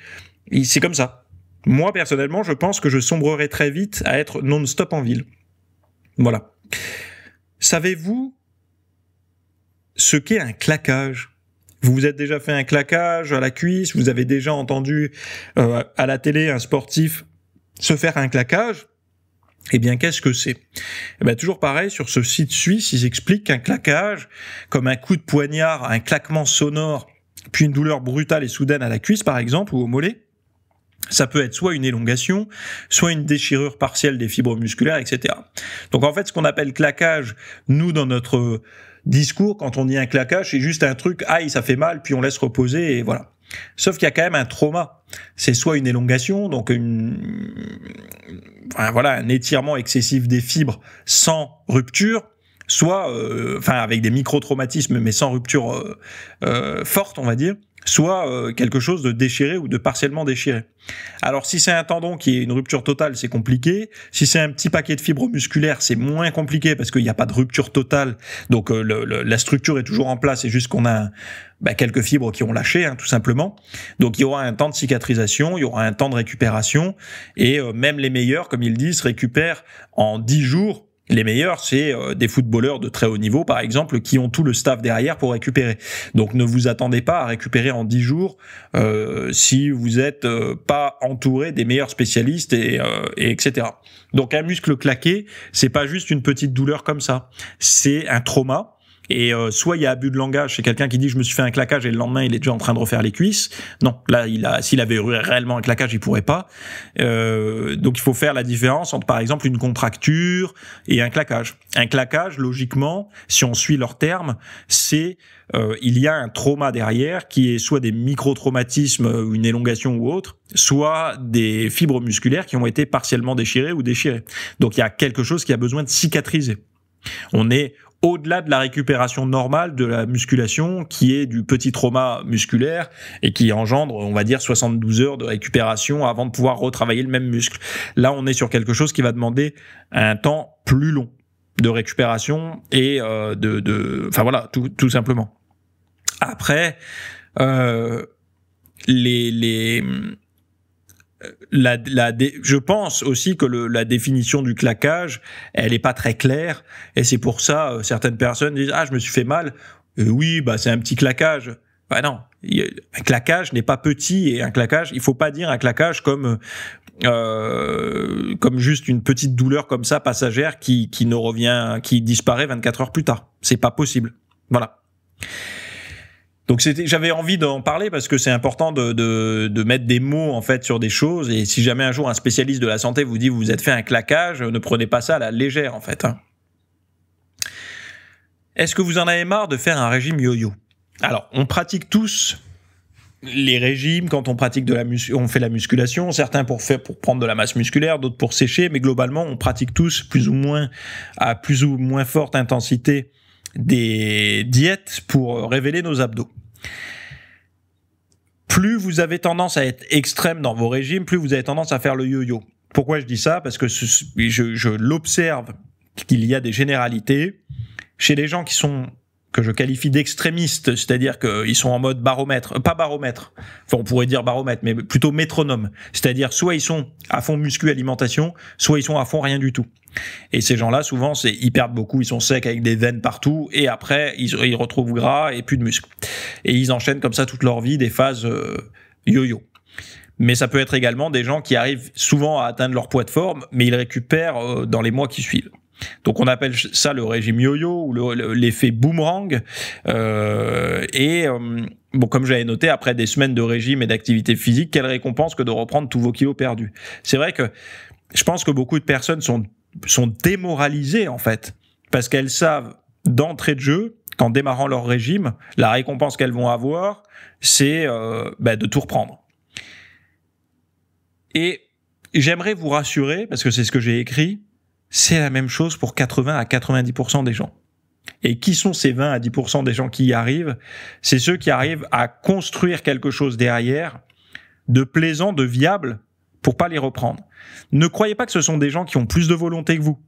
c'est comme ça. Moi, personnellement, je pense que je sombrerai très vite à être non-stop en ville. Voilà. Savez-vous ce qu'est un claquage vous vous êtes déjà fait un claquage à la cuisse, vous avez déjà entendu euh, à la télé un sportif se faire un claquage. Eh bien, qu'est-ce que c'est eh bien, Toujours pareil, sur ce site suisse, ils expliquent qu'un claquage, comme un coup de poignard, un claquement sonore, puis une douleur brutale et soudaine à la cuisse, par exemple, ou au mollet, ça peut être soit une élongation, soit une déchirure partielle des fibres musculaires, etc. Donc en fait, ce qu'on appelle claquage, nous, dans notre discours, quand on dit un claquage, c'est juste un truc, aïe, ça fait mal, puis on laisse reposer, et voilà. Sauf qu'il y a quand même un trauma. C'est soit une élongation, donc une, voilà, un étirement excessif des fibres sans rupture, soit, euh, enfin, avec des micro-traumatismes, mais sans rupture euh, euh, forte, on va dire, soit euh, quelque chose de déchiré ou de partiellement déchiré. Alors si c'est un tendon qui est une rupture totale, c'est compliqué. Si c'est un petit paquet de fibres musculaires, c'est moins compliqué parce qu'il n'y a pas de rupture totale. Donc euh, la structure est toujours en place, c'est juste qu'on a bah, quelques fibres qui ont lâché, hein, tout simplement. Donc il y aura un temps de cicatrisation, il y aura un temps de récupération, et euh, même les meilleurs, comme ils disent, récupèrent en 10 jours les meilleurs, c'est euh, des footballeurs de très haut niveau, par exemple, qui ont tout le staff derrière pour récupérer. Donc ne vous attendez pas à récupérer en 10 jours euh, si vous n'êtes euh, pas entouré des meilleurs spécialistes, et, et etc. Donc un muscle claqué, c'est pas juste une petite douleur comme ça. C'est un trauma et euh, soit il y a abus de langage, c'est quelqu'un qui dit je me suis fait un claquage et le lendemain il est déjà en train de refaire les cuisses. Non, là il a, s'il avait eu réellement un claquage, il pourrait pas. Euh, donc il faut faire la différence entre par exemple une contracture et un claquage. Un claquage, logiquement, si on suit leurs termes, c'est euh, il y a un trauma derrière qui est soit des micro-traumatismes, euh, une élongation ou autre, soit des fibres musculaires qui ont été partiellement déchirées ou déchirées. Donc il y a quelque chose qui a besoin de cicatriser. On est au-delà de la récupération normale de la musculation qui est du petit trauma musculaire et qui engendre, on va dire, 72 heures de récupération avant de pouvoir retravailler le même muscle. Là, on est sur quelque chose qui va demander un temps plus long de récupération et euh, de, enfin voilà, tout, simplement. Après, euh, les, les, la, la je pense aussi que la définition du claquage, elle n'est pas très claire, et c'est pour ça que euh, certaines personnes disent ah je me suis fait mal. Euh, oui, bah c'est un petit claquage. Bah non, un claquage n'est pas petit et un claquage, il faut pas dire un claquage comme euh, comme juste une petite douleur comme ça passagère qui qui ne revient, qui disparaît 24 heures plus tard. C'est pas possible. Voilà. Donc j'avais envie d'en parler parce que c'est important de, mettre des mots en fait sur des choses. Et si jamais un jour un spécialiste de la santé vous dit vous vous êtes fait un claquage, ne prenez pas ça à la légère en fait. Hein. Est-ce que vous en avez marre de faire un régime yo-yo Alors on pratique tous les régimes quand on pratique de la on fait la musculation, certains pour faire pour prendre de la masse musculaire, d'autres pour sécher, mais globalement on pratique tous plus ou moins à plus ou moins forte intensité des diètes pour révéler nos abdos. Plus vous avez tendance à être extrême dans vos régimes, plus vous avez tendance à faire le yo-yo. Pourquoi je dis ça Parce que je, je l'observe qu'il y a des généralités chez les gens qui sont que je qualifie d'extrémistes, c'est-à-dire qu'ils sont en mode baromètre, euh, pas baromètre, enfin on pourrait dire baromètre, mais plutôt métronome, c'est-à-dire soit ils sont à fond muscu alimentation, soit ils sont à fond rien du tout. Et ces gens-là, souvent, c'est ils perdent beaucoup, ils sont secs avec des veines partout, et après ils, retrouvent gras et plus de muscles. Et ils enchaînent comme ça toute leur vie des phases euh, yo-yo. mais ça peut être également des gens qui arrivent souvent à atteindre leur poids de forme, mais ils récupèrent euh, dans les mois qui suivent. Donc on appelle ça le régime yo-yo ou l'effet boomerang. Euh, et euh, bon, comme j'avais noté, après des semaines de régime et d'activité physique, quelle récompense que de reprendre tous vos kilos perdus. C'est vrai que je pense que beaucoup de personnes sont, sont démoralisées en fait, parce qu'elles savent d'entrée de jeu qu'en démarrant leur régime, la récompense qu'elles vont avoir, c'est euh, bah, de tout reprendre. Et j'aimerais vous rassurer, parce que c'est ce que j'ai écrit, c'est la même chose pour 80 à 90% des gens. Et qui sont ces 20 à 10% des gens qui y arrivent C'est ceux qui arrivent à construire quelque chose derrière de plaisant, de viable, pour pas les reprendre. Ne croyez pas que ce sont des gens qui ont plus de volonté que vous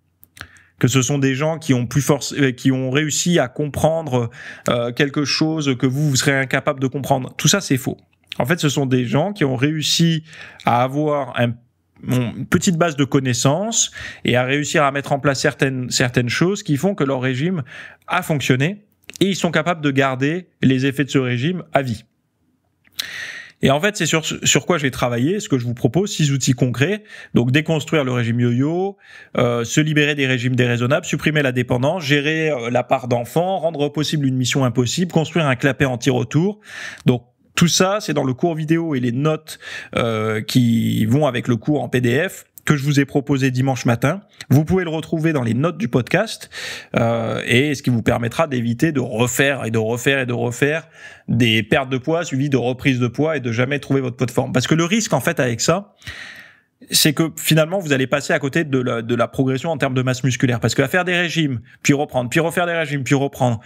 que ce sont des gens qui ont plus force, euh, qui ont réussi à comprendre euh, quelque chose que vous vous serez incapable de comprendre. Tout ça, c'est faux. En fait, ce sont des gens qui ont réussi à avoir un une petite base de connaissances et à réussir à mettre en place certaines, certaines choses qui font que leur régime a fonctionné et ils sont capables de garder les effets de ce régime à vie. Et en fait, c'est sur, sur quoi je vais travailler, ce que je vous propose, six outils concrets. Donc déconstruire le régime yo-yo, euh, se libérer des régimes déraisonnables, supprimer la dépendance, gérer euh, la part d'enfants, rendre possible une mission impossible, construire un clapet anti-retour. Donc tout ça, c'est dans le cours vidéo et les notes euh, qui vont avec le cours en PDF que je vous ai proposé dimanche matin. Vous pouvez le retrouver dans les notes du podcast euh, et ce qui vous permettra d'éviter de refaire et de refaire et de refaire des pertes de poids suivies de reprises de poids et de jamais trouver votre poids de forme. Parce que le risque en fait avec ça, c'est que finalement vous allez passer à côté de la, progression en termes de masse musculaire. Parce que à faire des régimes, puis reprendre, puis refaire des régimes, puis reprendre,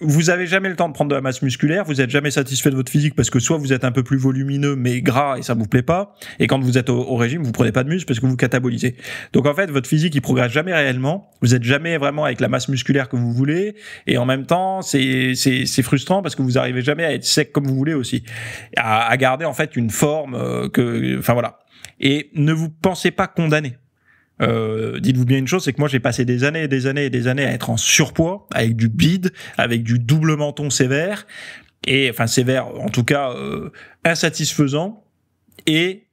vous avez jamais le temps de prendre de la masse musculaire, vous êtes jamais satisfait de votre physique parce que soit vous êtes un peu plus volumineux mais gras et ça vous plaît pas, et quand vous êtes au, régime, vous prenez pas de muscle parce que vous catabolisez. Donc en fait, votre physique il progresse jamais réellement, vous êtes jamais vraiment avec la masse musculaire que vous voulez, et en même temps, c'est c'est frustrant parce que vous arrivez jamais à être sec comme vous voulez aussi, à, à garder en fait une forme euh, que, enfin voilà. Et ne vous pensez pas condamné euh, dites-vous bien une chose, c'est que moi j'ai passé des années et des années et des années à être en surpoids, avec du bide, avec du double menton sévère, et enfin sévère, en tout cas euh, insatisfaisant. Et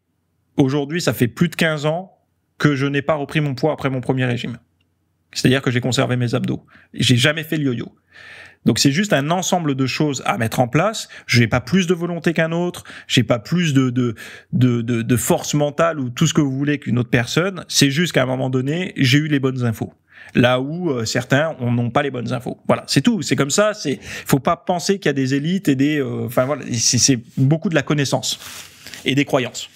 aujourd'hui, ça fait plus de 15 ans que je n'ai pas repris mon poids après mon premier régime. C'est-à-dire que j'ai conservé mes abdos. J'ai jamais fait le yo-yo. Donc c'est juste un ensemble de choses à mettre en place. Je n'ai pas plus de volonté qu'un autre, j'ai pas plus de de, de, de, force mentale ou tout ce que vous voulez qu'une autre personne. C'est juste qu'à un moment donné, j'ai eu les bonnes infos. Là où euh, certains n'ont pas les bonnes infos. Voilà, c'est tout. C'est comme ça. C'est faut pas penser qu'il y a des élites et des. Euh, enfin voilà, c'est beaucoup de la connaissance et des croyances.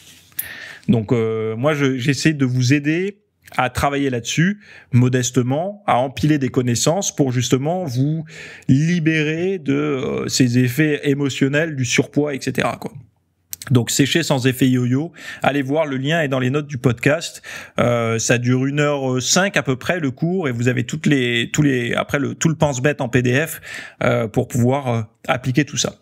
Donc euh, moi j'essaie de vous aider à travailler là-dessus modestement, à empiler des connaissances pour justement vous libérer de euh, ces effets émotionnels du surpoids, etc. Quoi. Donc sécher sans effet yo-yo, allez voir, le lien est dans les notes du podcast. Euh, ça dure 1 heure euh, cinq à peu près le cours et vous avez toutes les, tous les, après le, tout le pense-bête en PDF pour pouvoir appliquer tout ça.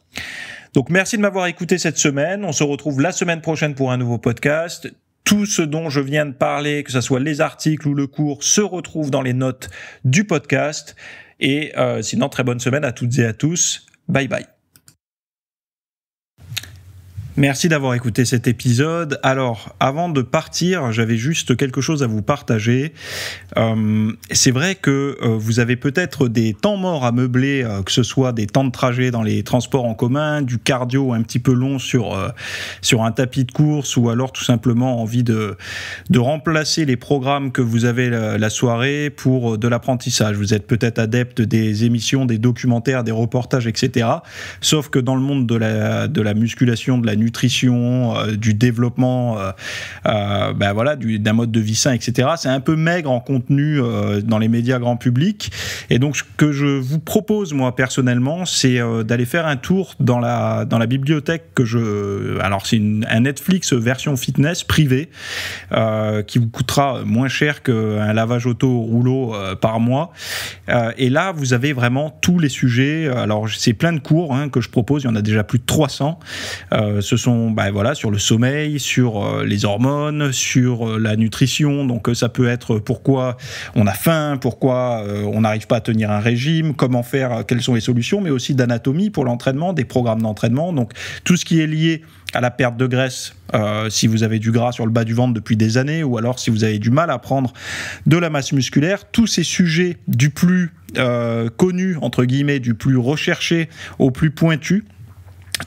Donc merci de m'avoir écouté cette semaine. On se retrouve la semaine prochaine pour un nouveau podcast. Tout ce dont je viens de parler, que ce soit les articles ou le cours, se retrouve dans les notes du podcast. Et euh, sinon, très bonne semaine à toutes et à tous. Bye bye. Merci d'avoir écouté cet épisode. Alors, avant de partir, j'avais juste quelque chose à vous partager. Euh, c'est vrai que euh, vous avez peut-être des temps morts à meubler, euh, que ce soit des temps de trajet dans les transports en commun, du cardio un petit peu long sur, sur un tapis de course, ou alors tout simplement envie de, de remplacer les programmes que vous avez la, soirée pour de l'apprentissage. Vous êtes peut-être adepte des émissions, des documentaires, des reportages, etc. Sauf que dans le monde de la, de la musculation, de la nutrition, euh, du développement, euh, euh, ben voilà, d'un mode de vie sain, etc. C'est un peu maigre en contenu dans les médias grand public. Et donc, ce que je vous propose, moi, personnellement, c'est d'aller faire un tour dans la, dans la bibliothèque que je. Alors, c'est un Netflix version fitness privée qui vous coûtera moins cher qu'un lavage auto rouleau par mois. et là, vous avez vraiment tous les sujets. Alors, c'est plein de cours hein, que je propose. Il y en a déjà plus de 300. Euh, ce ce sont bah, voilà, sur le sommeil, sur euh, les hormones, sur euh, la nutrition. Donc euh, ça peut être pourquoi on a faim, pourquoi on n'arrive pas à tenir un régime, comment faire, quelles sont les solutions, mais aussi d'anatomie pour l'entraînement, des programmes d'entraînement. Donc tout ce qui est lié à la perte de graisse si vous avez du gras sur le bas du ventre depuis des années ou alors si vous avez du mal à prendre de la masse musculaire, tous ces sujets du plus connu entre guillemets, du plus recherché au plus pointu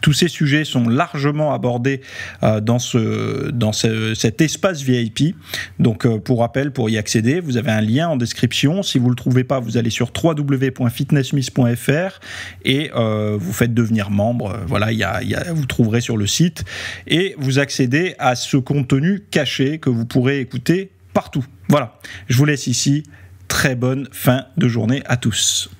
tous ces sujets sont largement abordés euh, dans, ce, dans cet espace VIP. Donc, euh, pour rappel, pour y accéder, vous avez un lien en description. Si vous ne le trouvez pas, vous allez sur www.fitnessmiss.fr et euh, vous faites devenir membre. Voilà, y vous trouverez sur le site et vous accédez à ce contenu caché que vous pourrez écouter partout. Voilà, je vous laisse ici. Très bonne fin de journée à tous.